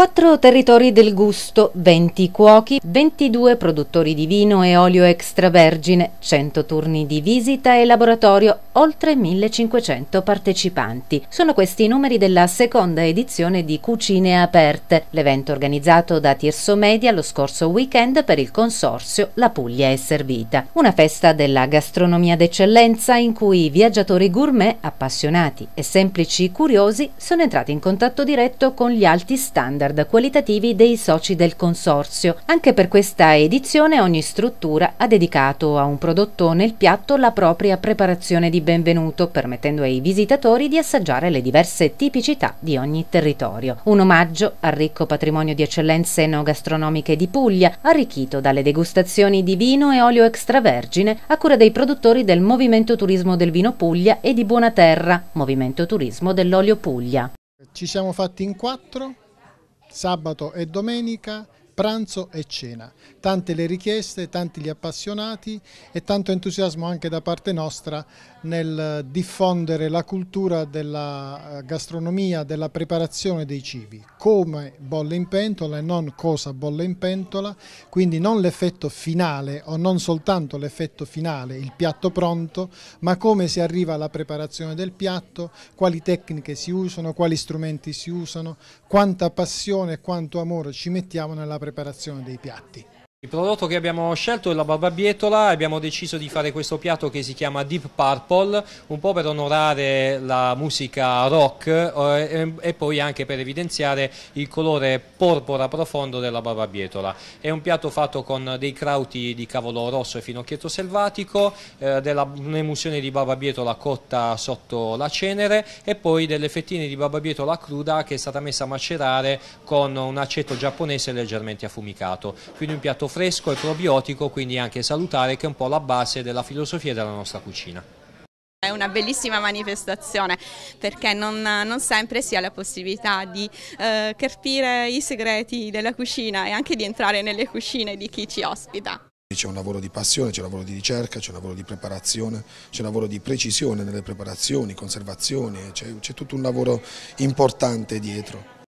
4 territori del gusto, 20 cuochi, 22 produttori di vino e olio extravergine, 100 turni di visita e laboratorio oltre 1500 partecipanti. Sono questi i numeri della seconda edizione di Cucine Aperte, l'evento organizzato da Tirso Media lo scorso weekend per il consorzio La Puglia è servita. Una festa della gastronomia d'eccellenza in cui viaggiatori gourmet, appassionati e semplici curiosi sono entrati in contatto diretto con gli alti standard qualitativi dei soci del consorzio. Anche per questa edizione ogni struttura ha dedicato a un prodotto nel piatto la propria preparazione di benvenuto, permettendo ai visitatori di assaggiare le diverse tipicità di ogni territorio. Un omaggio al ricco patrimonio di eccellenze enogastronomiche di Puglia, arricchito dalle degustazioni di vino e olio extravergine a cura dei produttori del Movimento Turismo del Vino Puglia e di Buona Terra, Movimento Turismo dell'Olio Puglia. Ci siamo fatti in quattro, sabato e domenica, pranzo e cena. Tante le richieste, tanti gli appassionati e tanto entusiasmo anche da parte nostra nel diffondere la cultura della eh, gastronomia, della preparazione dei cibi, come bolle in pentola e non cosa bolle in pentola, quindi non l'effetto finale o non soltanto l'effetto finale, il piatto pronto, ma come si arriva alla preparazione del piatto, quali tecniche si usano, quali strumenti si usano, quanta passione e quanto amore ci mettiamo nella preparazione preparazione dei piatti. Il prodotto che abbiamo scelto è la barbabietola, abbiamo deciso di fare questo piatto che si chiama Deep Purple, un po' per onorare la musica rock eh, e poi anche per evidenziare il colore porpora profondo della barbabietola. È un piatto fatto con dei crauti di cavolo rosso e finocchietto selvatico, eh, un'emulsione di barbabietola cotta sotto la cenere e poi delle fettine di barbabietola cruda che è stata messa a macerare con un aceto giapponese leggermente affumicato. Quindi un piatto fresco e probiotico, quindi anche salutare, che è un po' la base della filosofia della nostra cucina. È una bellissima manifestazione perché non, non sempre si ha la possibilità di eh, capire i segreti della cucina e anche di entrare nelle cucine di chi ci ospita. C'è un lavoro di passione, c'è un lavoro di ricerca, c'è un lavoro di preparazione, c'è un lavoro di precisione nelle preparazioni, conservazioni, c'è tutto un lavoro importante dietro.